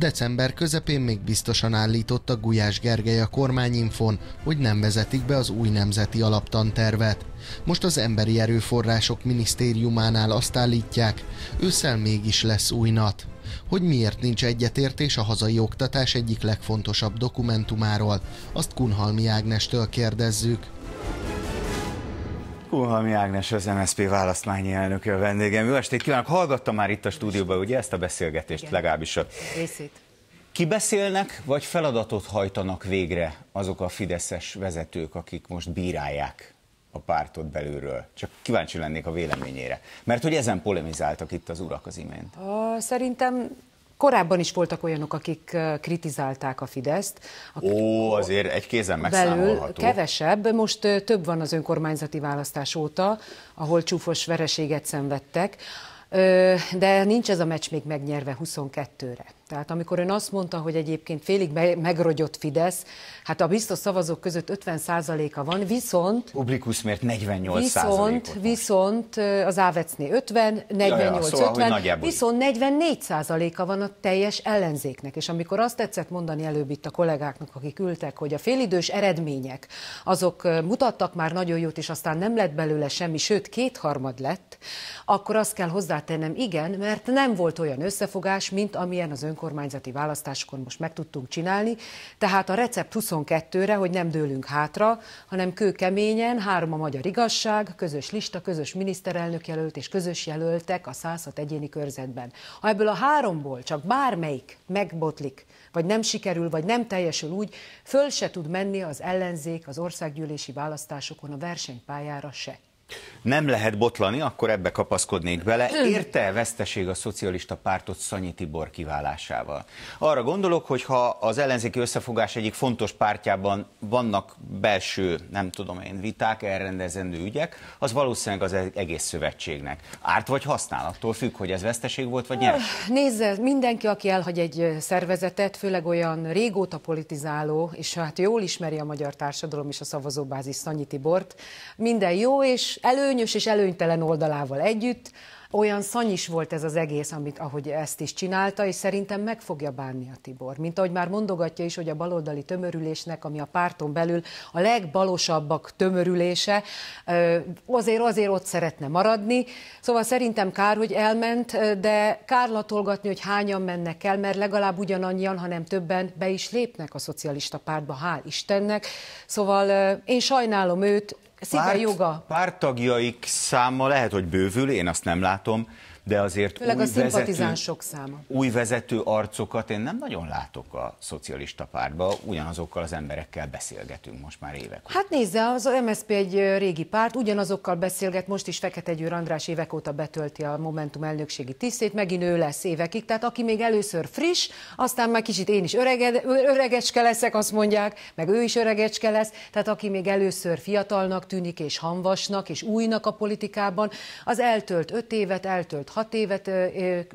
December közepén még biztosan állította Gulyás Gergely a kormányinfon, hogy nem vezetik be az új nemzeti alaptantervet. Most az Emberi Erőforrások Minisztériumánál azt állítják, ősszel mégis lesz új nat. Hogy miért nincs egyetértés a hazai oktatás egyik legfontosabb dokumentumáról, azt Kunhalmi Ágnestől kérdezzük. Kunhalmi Ágnes, az MSZP választmányi elnöke a vendégem. Jó estét kívánok! Hallgatta már itt a stúdióban ugye ezt a beszélgetést Igen. legalábbis. A... Részét. Kibeszélnek, vagy feladatot hajtanak végre azok a fideszes vezetők, akik most bírálják a pártot belülről. Csak kíváncsi lennék a véleményére. Mert hogy ezen polemizáltak itt az urak az imént. Szerintem korábban is voltak olyanok, akik kritizálták a Fideszt. Ó, azért egy kézen megszámolható. kevesebb, most több van az önkormányzati választás óta, ahol csúfos vereséget szenvedtek, de nincs ez a meccs még megnyerve 22-re. Tehát amikor ön azt mondta, hogy egyébként félig megrogyott Fidesz, hát a biztos szavazók között 50%-a van, viszont... Publikus mért 48 Viszont, viszont az Ávecné 50, 48, ja, ja, szóval, 50, viszont 44 százaléka van a teljes ellenzéknek. És amikor azt tetszett mondani előbb itt a kollégáknak, akik ültek, hogy a félidős eredmények, azok mutattak már nagyon jót, és aztán nem lett belőle semmi, sőt kétharmad lett, akkor azt kell hozzátennem, igen, mert nem volt olyan összefogás, mint amilyen az ön önkormányzati választáskon most meg tudtunk csinálni. Tehát a recept 22-re, hogy nem dőlünk hátra, hanem kőkeményen három a magyar igazság, közös lista, közös miniszterelnök jelölt és közös jelöltek a 106 egyéni körzetben. Ha ebből a háromból csak bármelyik megbotlik, vagy nem sikerül, vagy nem teljesül úgy, föl se tud menni az ellenzék az országgyűlési választásokon a versenypályára se nem lehet botlani, akkor ebbe kapaszkodnék bele. Érte veszteség a szocialista pártot Szanyi Tibor kiválásával? Arra gondolok, hogy ha az ellenzéki összefogás egyik fontos pártjában vannak belső, nem tudom én, viták, elrendezendő ügyek, az valószínűleg az egész szövetségnek. Árt vagy használ, attól függ, hogy ez veszteség volt, vagy nyers? Ah, nézze, mindenki, aki elhagy egy szervezetet, főleg olyan régóta politizáló, és hát jól ismeri a magyar társadalom és a szavazóbázis Szanyi Tibort, minden jó és előnyös és előnytelen oldalával együtt. Olyan szanyis volt ez az egész, amit, ahogy ezt is csinálta, és szerintem meg fogja bánni a Tibor. Mint ahogy már mondogatja is, hogy a baloldali tömörülésnek, ami a párton belül a legbalosabbak tömörülése, azért azért ott szeretne maradni. Szóval szerintem kár, hogy elment, de kár latolgatni, hogy hányan mennek el, mert legalább ugyanannyian, hanem többen be is lépnek a szocialista pártba, hál' Istennek. Szóval én sajnálom őt, párt, joga. Párttagjaik száma lehet, hogy bővül, én azt nem látom, de azért Főleg új, a vezető, száma. új vezető arcokat én nem nagyon látok a szocialista pártba, ugyanazokkal az emberekkel beszélgetünk most már évek. Hát nézze, az MSZP egy régi párt, ugyanazokkal beszélget, most is Fekete Győr András évek óta betölti a Momentum elnökségi tisztét, megint ő lesz évekig, tehát aki még először friss, aztán már kicsit én is öreged, öregecske leszek, azt mondják, meg ő is öregecske lesz, tehát aki még először fiatalnak tűnik, és hanvasnak, és újnak a politikában, az eltölt öt évet, eltölt hat hat évet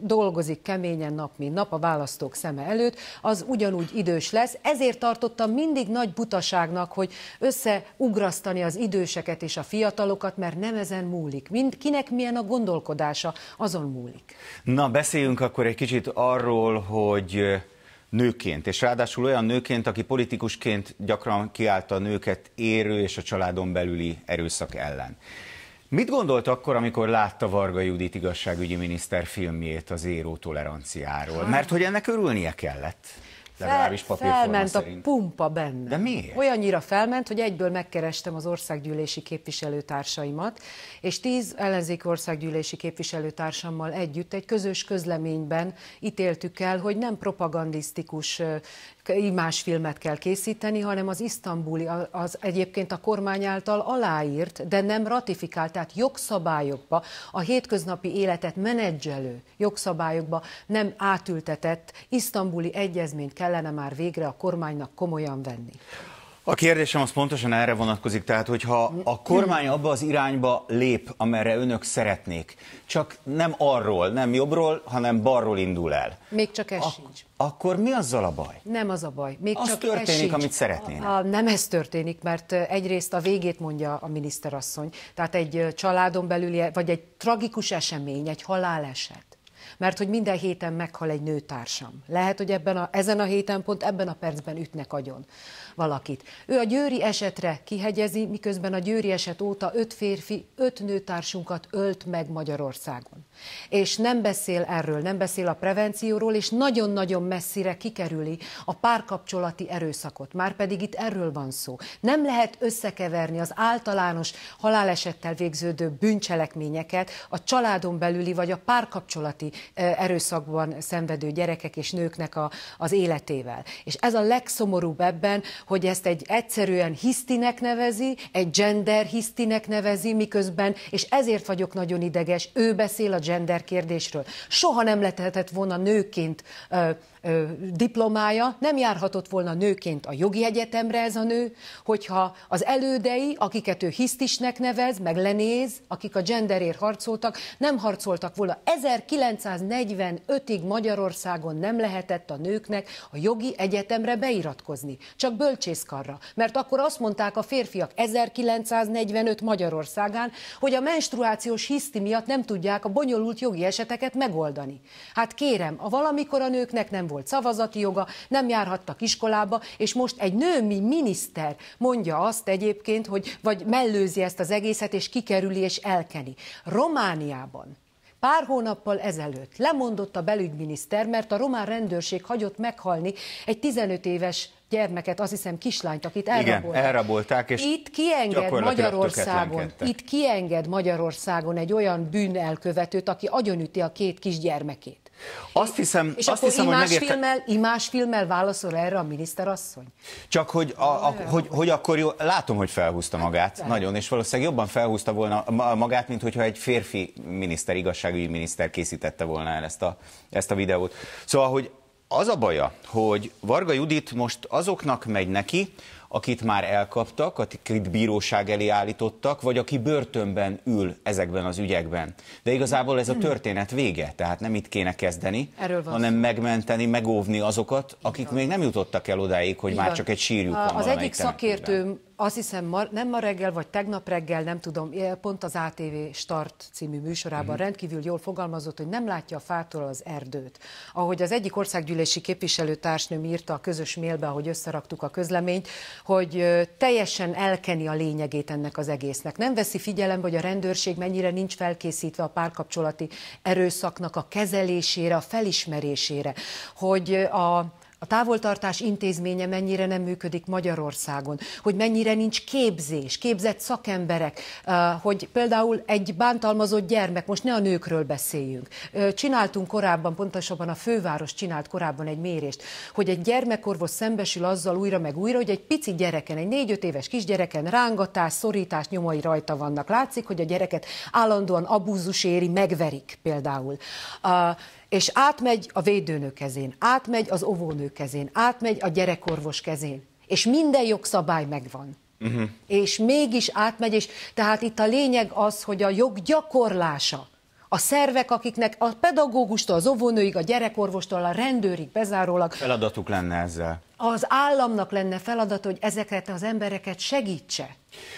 dolgozik keményen nap, mint nap a választók szeme előtt, az ugyanúgy idős lesz. Ezért tartottam mindig nagy butaságnak, hogy összeugrasztani az időseket és a fiatalokat, mert nem ezen múlik. Mind, kinek milyen a gondolkodása, azon múlik. Na, beszéljünk akkor egy kicsit arról, hogy nőként, és ráadásul olyan nőként, aki politikusként gyakran kiállt a nőket érő és a családon belüli erőszak ellen. Mit gondolt akkor, amikor látta Varga Judit igazságügyi miniszter filmjét az éró toleranciáról? Mert hogy ennek örülnie kellett legalábbis papírforma Felment szerint. a pumpa benne. De miért? Olyannyira felment, hogy egyből megkerestem az országgyűlési képviselőtársaimat, és tíz ellenzéki országgyűlési képviselőtársammal együtt egy közös közleményben ítéltük el, hogy nem propagandisztikus filmet kell készíteni, hanem az isztambuli, az egyébként a kormány által aláírt, de nem ratifikált, tehát jogszabályokba, a hétköznapi életet menedzselő jogszabályokba nem átültetett isztambuli egyezményt kell kellene már végre a kormánynak komolyan venni? A kérdésem az pontosan erre vonatkozik, tehát hogyha a kormány abba az irányba lép, amerre önök szeretnék, csak nem arról, nem jobbról, hanem balról indul el. Még csak ez Ak- sincs. Akkor mi azzal a baj? Nem az a baj. Még az csak történik, ez amit szeretnének. A, a, nem ez történik, mert egyrészt a végét mondja a miniszterasszony. Tehát egy családon belüli, vagy egy tragikus esemény, egy haláleset mert hogy minden héten meghal egy nőtársam. Lehet, hogy ebben a, ezen a héten pont ebben a percben ütnek agyon valakit. Ő a győri esetre kihegyezi, miközben a győri eset óta öt férfi, öt nőtársunkat ölt meg Magyarországon. És nem beszél erről, nem beszél a prevencióról, és nagyon-nagyon messzire kikerüli a párkapcsolati erőszakot. Márpedig itt erről van szó. Nem lehet összekeverni az általános halálesettel végződő bűncselekményeket a családon belüli vagy a párkapcsolati erőszakban szenvedő gyerekek és nőknek a, az életével. És ez a legszomorúbb ebben, hogy ezt egy egyszerűen hisztinek nevezi, egy gender hisztinek nevezi, miközben, és ezért vagyok nagyon ideges, ő beszél a gender kérdésről. Soha nem lehetett volna nőként ö, diplomája, nem járhatott volna nőként a jogi egyetemre ez a nő, hogyha az elődei, akiket ő hisztisnek nevez, meg lenéz, akik a genderért harcoltak, nem harcoltak volna. 1945-ig Magyarországon nem lehetett a nőknek a jogi egyetemre beiratkozni, csak bölcsészkarra, mert akkor azt mondták a férfiak 1945 Magyarországán, hogy a menstruációs hiszti miatt nem tudják a bonyolult jogi eseteket megoldani. Hát kérem, a valamikor a nőknek nem volt szavazati joga, nem járhattak iskolába, és most egy nőmi miniszter mondja azt egyébként, hogy vagy mellőzi ezt az egészet, és kikerüli és elkeni. Romániában Pár hónappal ezelőtt lemondott a belügyminiszter, mert a román rendőrség hagyott meghalni egy 15 éves gyermeket, azt hiszem kislányt, akit elrabolták. Igen, elrabolták és itt kienged Magyarországon, itt kienged Magyarországon egy olyan bűnelkövetőt, aki agyonüti a két kisgyermekét. Azt hiszem, és azt hiszem, hogy megérte... filmmel, imás filmmel válaszol erre a miniszterasszony? Csak hogy, a, a, hogy, hogy akkor jó, látom, hogy felhúzta hát, magát, hát, nagyon, és valószínűleg jobban felhúzta volna magát, mint hogyha egy férfi miniszter, igazságügyi miniszter készítette volna el ezt a, ezt a videót. Szóval, hogy az a baja hogy Varga Judit most azoknak megy neki, akit már elkaptak, akit bíróság elé állítottak, vagy aki börtönben ül ezekben az ügyekben. De igazából ez a történet vége, tehát nem itt kéne kezdeni, hanem szó. megmenteni, megóvni azokat, akik Igen. még nem jutottak el odáig, hogy Igen. már csak egy sírjuk van. Az egyik szakértőm azt hiszem ma, nem ma reggel, vagy tegnap reggel, nem tudom, eh, pont az ATV Start című műsorában uh-huh. rendkívül jól fogalmazott, hogy nem látja a fától az erdőt. Ahogy az egyik országgyűlési képviselőt társnőm írta a közös mailbe, ahogy összeraktuk a közleményt, hogy teljesen elkeni a lényegét ennek az egésznek. Nem veszi figyelembe, hogy a rendőrség mennyire nincs felkészítve a párkapcsolati erőszaknak a kezelésére, a felismerésére, hogy a a távoltartás intézménye mennyire nem működik Magyarországon, hogy mennyire nincs képzés, képzett szakemberek, hogy például egy bántalmazott gyermek, most ne a nőkről beszéljünk. Csináltunk korábban, pontosabban a főváros csinált korábban egy mérést, hogy egy gyermekorvos szembesül azzal újra meg újra, hogy egy pici gyereken, egy négy-öt éves kisgyereken rángatás, szorítás nyomai rajta vannak. Látszik, hogy a gyereket állandóan abúzus éri, megverik például és átmegy a védőnő kezén, átmegy az óvónő kezén, átmegy a gyerekorvos kezén, és minden jogszabály megvan. Uh-huh. És mégis átmegy, és tehát itt a lényeg az, hogy a jog gyakorlása, a szervek, akiknek a pedagógustól, az óvónőig, a gyerekorvostól, a rendőrig bezárólag... Feladatuk lenne ezzel az államnak lenne feladat, hogy ezeket az embereket segítse.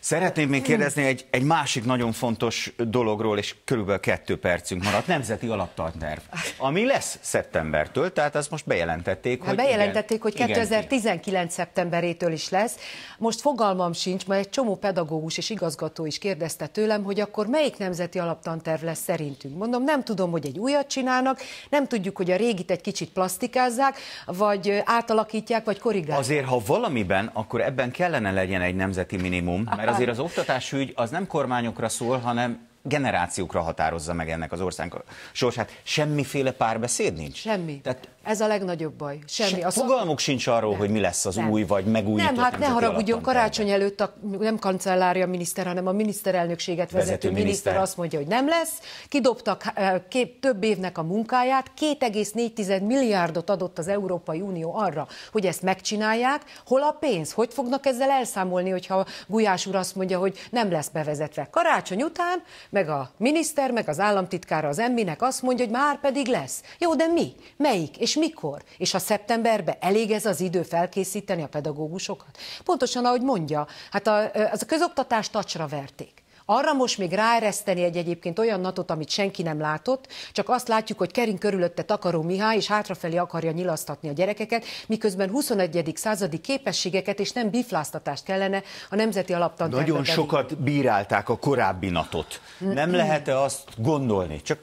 Szeretném még hm. kérdezni egy, egy másik nagyon fontos dologról, és körülbelül kettő percünk maradt, nemzeti alaptanterv, ami lesz szeptembertől, tehát azt most bejelentették, hát hogy Bejelentették, igen, hogy 2019 igen. szeptemberétől is lesz. Most fogalmam sincs, mert egy csomó pedagógus és igazgató is kérdezte tőlem, hogy akkor melyik nemzeti alaptanterv lesz szerintünk. Mondom, nem tudom, hogy egy újat csinálnak, nem tudjuk, hogy a régit egy kicsit plastikázzák, vagy átalakítják, vagy korrigálják? Azért, ha valamiben, akkor ebben kellene legyen egy nemzeti minimum, mert azért az oktatásügy az nem kormányokra szól, hanem generációkra határozza meg ennek az ország sorsát. Semmiféle párbeszéd nincs? Semmi. Tehát ez a legnagyobb baj. Semmi. Se, a fogalmuk szok... sincs arról, nem. hogy mi lesz az nem. új vagy megújított Nem, hát ne haragudjon, karácsony előtt a, nem kancellária miniszter, hanem a miniszterelnökséget vezető, vezető miniszter. miniszter azt mondja, hogy nem lesz. Kidobtak eh, kép, több évnek a munkáját, 2,4 milliárdot adott az Európai Unió arra, hogy ezt megcsinálják. Hol a pénz? Hogy fognak ezzel elszámolni, hogyha Gulyás úr azt mondja, hogy nem lesz bevezetve? Karácsony után, meg a miniszter, meg az államtitkára az emminek azt mondja, hogy már pedig lesz. Jó, de mi? Melyik? És mikor? És a szeptemberbe elég ez az idő felkészíteni a pedagógusokat? Pontosan ahogy mondja, hát a, az a közoktatást tacsra verték. Arra most még ráereszteni egy egyébként olyan natot, amit senki nem látott, csak azt látjuk, hogy kering körülötte takaró Mihály, és hátrafelé akarja nyilasztatni a gyerekeket, miközben 21. századi képességeket és nem bifláztatást kellene a Nemzeti Alaptantervbe. Nagyon sokat bírálták a korábbi natot. Nem lehet-e azt gondolni, csak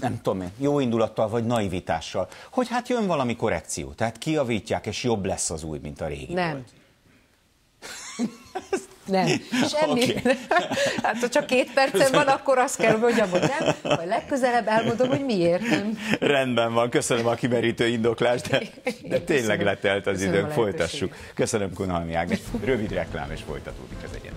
nem tudom én, jó indulattal vagy naivitással, hogy hát jön valami korrekció, tehát kiavítják, és jobb lesz az új, mint a régi Nem. Volt. Nem. És említ... okay. hát ha csak két percen van, akkor azt kell mondjam, hogy nem, vagy legközelebb elmondom, hogy miért nem. Rendben van, köszönöm a kimerítő indoklást, de, de tényleg letelt az köszönöm időnk, folytassuk. Köszönöm Kunhalmi Ágnes, rövid reklám és folytatódik az egyet.